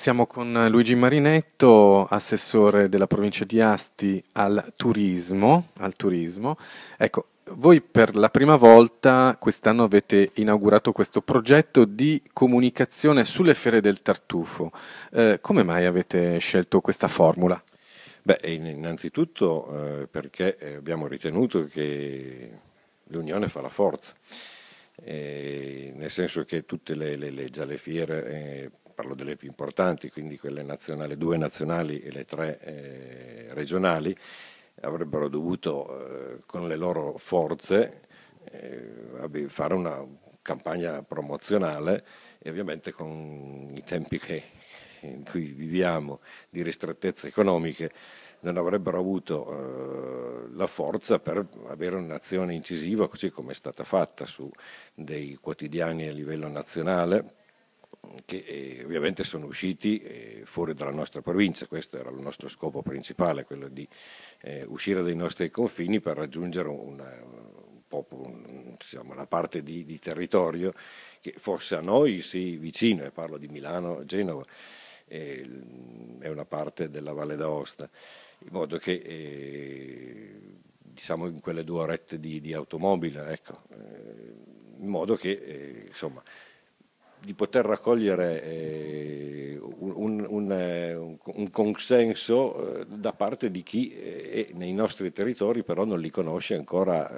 Siamo con Luigi Marinetto, assessore della provincia di Asti al turismo. Al turismo. Ecco, voi per la prima volta quest'anno avete inaugurato questo progetto di comunicazione sulle fiere del tartufo. Eh, come mai avete scelto questa formula? Beh, innanzitutto eh, perché eh, abbiamo ritenuto che l'unione fa la forza. Eh, nel senso che tutte le, le, le, le fiere eh, parlo delle più importanti, quindi quelle nazionali, due nazionali e le tre eh, regionali, avrebbero dovuto eh, con le loro forze eh, fare una campagna promozionale e ovviamente con i tempi che, in cui viviamo di ristrettezze economiche non avrebbero avuto eh, la forza per avere un'azione incisiva così come è stata fatta su dei quotidiani a livello nazionale che eh, ovviamente sono usciti eh, fuori dalla nostra provincia, questo era il nostro scopo principale, quello di eh, uscire dai nostri confini per raggiungere una, un popolo, un, diciamo, una parte di, di, territorio che fosse a noi sì, vicino, e parlo di Milano, Genova, eh, è una parte della Valle d'Aosta, in modo che eh, diciamo in quelle due orette di, di automobile, ecco, eh, in modo che insomma di poter raccogliere eh, un, un, un, eh, consenso eh, da parte di chi è eh, nei nostri territori però non li conosce ancora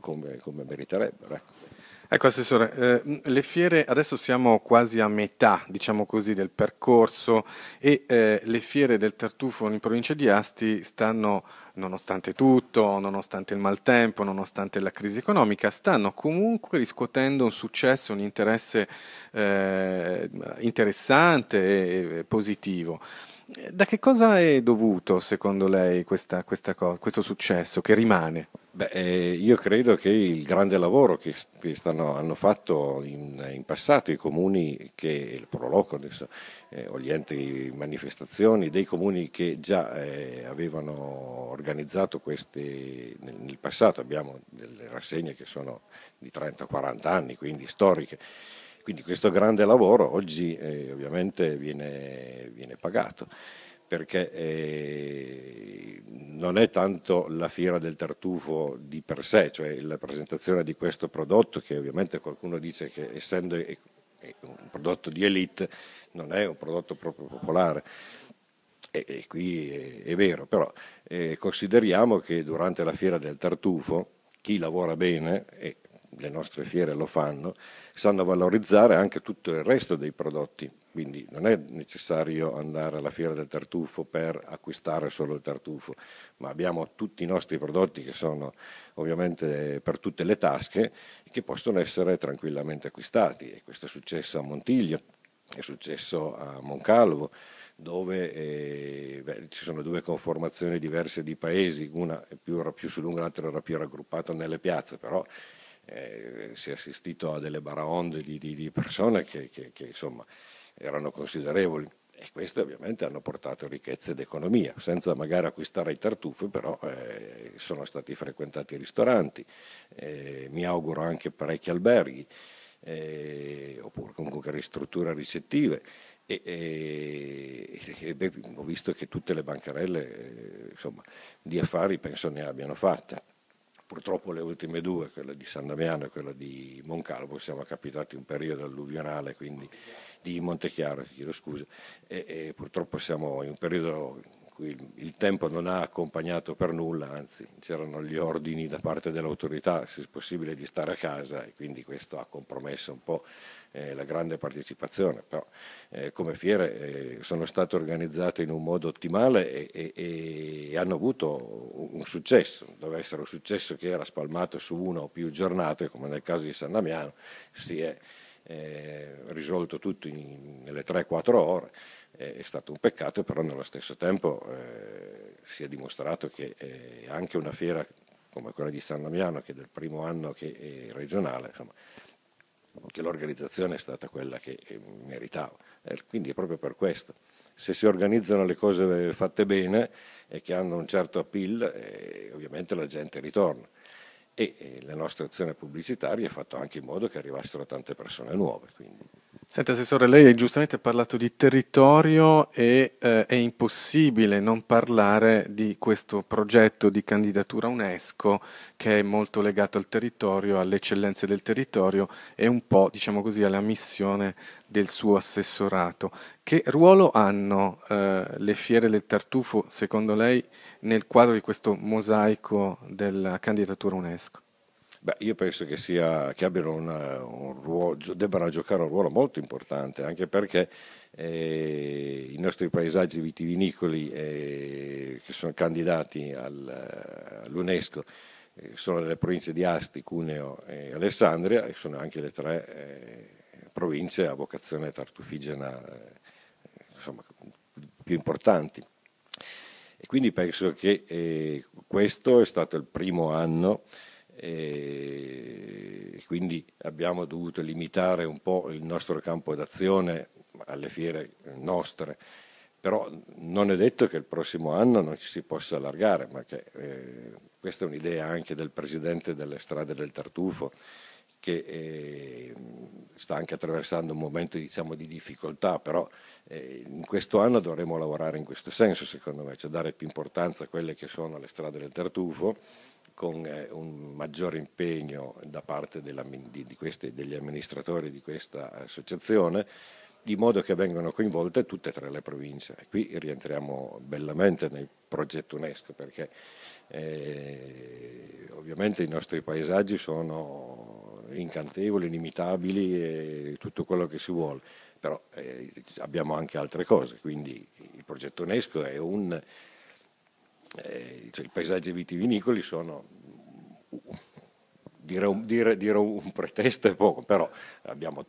come, come meriterebbero. Ecco. ecco Assessore, eh, le fiere, adesso siamo quasi a metà diciamo così, del percorso e eh, le fiere del tartufo in provincia di Asti stanno nonostante tutto, nonostante il maltempo, nonostante la crisi economica, stanno comunque riscuotendo un successo, un interesse eh, interessante e positivo. Da che cosa è dovuto, secondo lei, questa, questa cosa, questo successo che rimane? Beh, eh, io credo che il grande lavoro che, stanno, hanno fatto in, in, passato i comuni che il Proloco adesso, eh, o gli enti di manifestazioni dei comuni che già eh, avevano organizzato queste nel, nel, passato, abbiamo delle rassegne che sono di 30-40 anni, quindi storiche. Quindi questo grande lavoro oggi eh, ovviamente viene, viene pagato perché eh, non è tanto la fiera del tartufo di per sé, cioè la presentazione di questo prodotto, che ovviamente qualcuno dice che essendo un prodotto di elite non è un prodotto proprio popolare. E, e qui è, è, vero, però eh, consideriamo che durante la fiera del tartufo chi lavora bene, e le nostre fiere lo fanno, sanno valorizzare anche tutto il resto dei prodotti quindi non è necessario andare alla fiera del tartufo per acquistare solo il tartufo, ma abbiamo tutti i nostri prodotti che sono ovviamente per tutte le tasche che possono essere tranquillamente acquistati e questo è successo a Montiglia, è successo a Moncalvo dove eh, beh, ci sono due conformazioni diverse di paesi, una è più, più su lunga, l'altra era più raggruppata nelle piazze, però eh, si è assistito a delle baraonde di, di, di persone che, che, che insomma erano considerevoli e queste ovviamente hanno portato ricchezza ed economia, senza magari acquistare i tartufi, però eh, sono stati frequentati i ristoranti, eh, mi auguro anche parecchi alberghi, eh, oppure comunque ristrutture ricettive. E, e, eh, e beh, ho visto che tutte le bancarelle eh, insomma, di affari penso ne abbiano fatte. Purtroppo le ultime due, quella di San Damiano e quella di Moncalvo, siamo capitati in un periodo alluvionale, quindi di Montechiaro, chiedo scusa, e, e purtroppo siamo in un periodo il tempo non ha accompagnato per nulla, anzi c'erano gli ordini da parte dell'autorità, se possibile, di stare a casa e quindi questo ha compromesso un po' eh, la grande partecipazione. Però eh, come fiere eh, sono state organizzate in un modo ottimale e, e, e hanno avuto un successo, doveva essere un successo che era spalmato su una o più giornate, come nel caso di San Damiano, si è eh, risolto tutto in, nelle 3-4 ore, eh, è stato un peccato, però nello stesso tempo eh, si è dimostrato che eh, anche una fiera come quella di San Damiano, che è del primo anno che è regionale, insomma, che l'organizzazione è stata quella che eh, meritava. Eh, quindi è proprio per questo. Se si organizzano le cose fatte bene e che hanno un certo appeal, ovviamente la gente ritorna e la nostra azione pubblicitaria ha fatto anche in modo che arrivassero tante persone nuove. Quindi. Senta Assessore, lei ha giustamente parlato di territorio e eh, è impossibile non parlare di questo progetto di candidatura UNESCO che è molto legato al territorio, alle eccellenze del territorio e un po' diciamo così, alla missione del suo assessorato. Che ruolo hanno eh, le fiere del tartufo secondo lei nel quadro di questo mosaico della candidatura UNESCO? Beh, io penso che, sia, che abbiano una, un ruolo, debbano giocare un ruolo molto importante, anche perché eh, i nostri paesaggi vitivinicoli eh, che sono candidati al, all'UNESCO eh, sono le province di Asti, Cuneo e Alessandria e sono anche le tre eh, province a vocazione tartufigena eh, insomma, più importanti. Quindi penso che eh, questo è stato il primo anno, eh, quindi abbiamo dovuto limitare un po' il nostro campo d'azione alle fiere eh, nostre, però non è detto che il prossimo anno non ci si possa allargare, ma che, eh, questa è un'idea anche del Presidente delle strade del Tartufo, che eh, sta anche attraversando un momento diciamo, di difficoltà, però eh, in questo anno dovremo lavorare in questo senso, secondo me, cioè dare più importanza a quelle che sono le strade del tartufo, con eh, un maggiore impegno da parte della, di, di queste, degli amministratori di questa associazione di modo che vengano coinvolte tutte e tre le province. Qui rientriamo bellamente nel progetto UNESCO perché eh, ovviamente i nostri paesaggi sono incantevoli, inimitabili e tutto quello che si vuole, però eh, abbiamo anche altre cose, quindi il progetto UNESCO è un... Eh, cioè, I paesaggi vitivinicoli sono dire, dire, dire un pretesto è poco, però abbiamo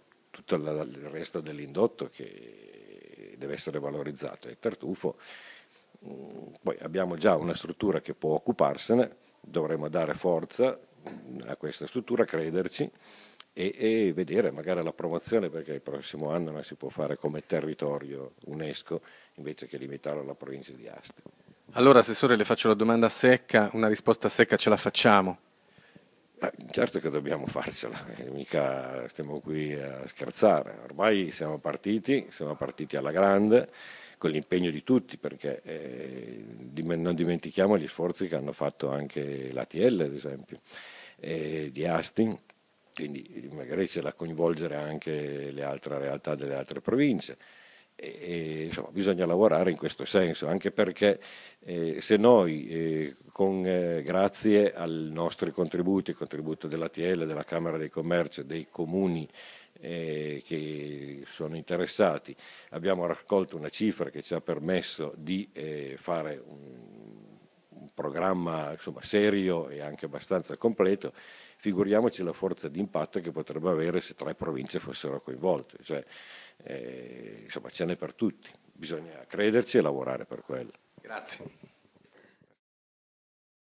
tutto il resto dell'indotto che deve essere valorizzato. E Tartufo, mm, poi abbiamo già una struttura che può occuparsene, dovremo dare forza mm, a questa struttura, crederci e, e vedere magari la promozione, perché il prossimo anno non si può fare come territorio UNESCO invece che limitarlo alla provincia di Asti. Allora, Assessore, le faccio la domanda secca, una risposta secca ce la facciamo certo che dobbiamo farcela, eh, mica stiamo qui a scherzare, ormai siamo partiti, siamo partiti alla grande con l'impegno di tutti perché eh, non dimentichiamo gli sforzi che hanno fatto anche l'ATL ad esempio eh, di Astin, quindi magari c'è da coinvolgere anche le altre realtà delle altre province. E, insomma, bisogna lavorare in questo senso, anche perché eh, se noi, eh, con, eh, grazie ai nostri contributi, il contributo dell'ATL, della Camera di Commercio, dei comuni eh, che sono interessati, abbiamo raccolto una cifra che ci ha permesso di eh, fare un, un programma insomma, serio e anche abbastanza completo, figuriamoci la forza di impatto che potrebbe avere se tre province fossero coinvolte. Cioè, eh, insomma ce n'è per tutti, bisogna crederci e lavorare per quello. Grazie.